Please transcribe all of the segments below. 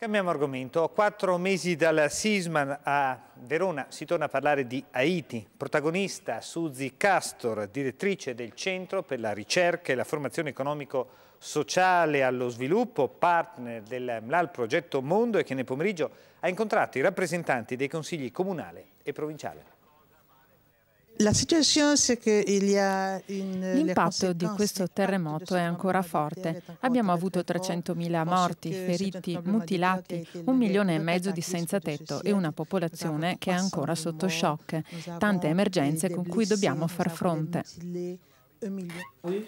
Cambiamo argomento. A quattro mesi dal sisma a Verona si torna a parlare di Haiti. Protagonista Suzy Castor, direttrice del Centro per la ricerca e la formazione economico-sociale allo sviluppo, partner del MLAL Progetto Mondo e che nel pomeriggio ha incontrato i rappresentanti dei consigli comunale e provinciale. Eh, eh, L'impatto di questo terremoto è ancora forte. Abbiamo avuto 300.000 morti, feriti, mutilati, un milione e mezzo di senza tetto e una popolazione che è ancora sotto shock. Tante emergenze con cui dobbiamo far fronte. Oui.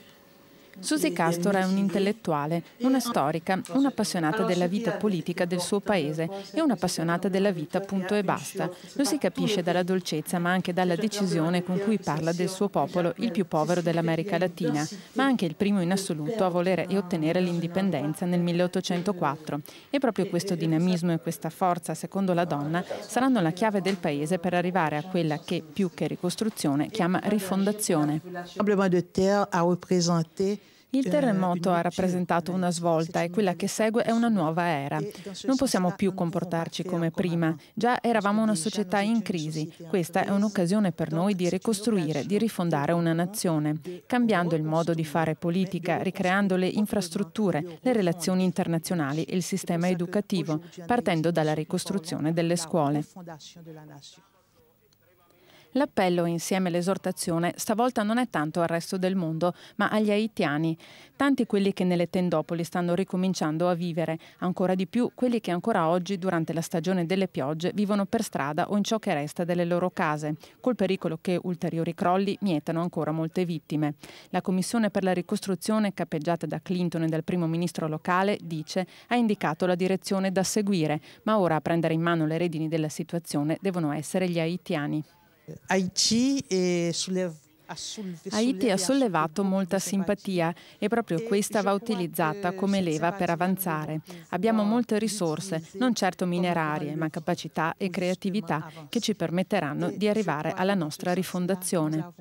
Susie Castor è un intellettuale, una storica, un'appassionata della vita politica del suo paese e un'appassionata della vita punto e basta. Lo si capisce dalla dolcezza ma anche dalla decisione con cui parla del suo popolo, il più povero dell'America Latina, ma anche il primo in assoluto a volere e ottenere l'indipendenza nel 1804. E proprio questo dinamismo e questa forza, secondo la donna, saranno la chiave del paese per arrivare a quella che più che ricostruzione chiama rifondazione. Il tremblement de terre ha rappresentato il eh, terremoto ha rappresentato eh, una svolta e quella che segue è una nuova era. Non possiamo più comportarci come prima. Già eravamo una società in crisi. Questa è un'occasione per noi di ricostruire, di rifondare una nazione, cambiando il modo di fare politica, ricreando le infrastrutture, le relazioni internazionali e il sistema educativo, partendo dalla ricostruzione delle scuole. L'appello insieme all'esortazione stavolta non è tanto al resto del mondo, ma agli haitiani, tanti quelli che nelle tendopoli stanno ricominciando a vivere, ancora di più quelli che ancora oggi durante la stagione delle piogge vivono per strada o in ciò che resta delle loro case, col pericolo che ulteriori crolli mietano ancora molte vittime. La Commissione per la ricostruzione, capeggiata da Clinton e dal primo ministro locale, dice ha indicato la direzione da seguire, ma ora a prendere in mano le redini della situazione devono essere gli haitiani. Haiti ha sollevato molta simpatia e proprio questa va utilizzata come leva per avanzare. Abbiamo molte risorse, non certo minerarie, ma capacità e creatività che ci permetteranno di arrivare certo, alla nostra rifondazione.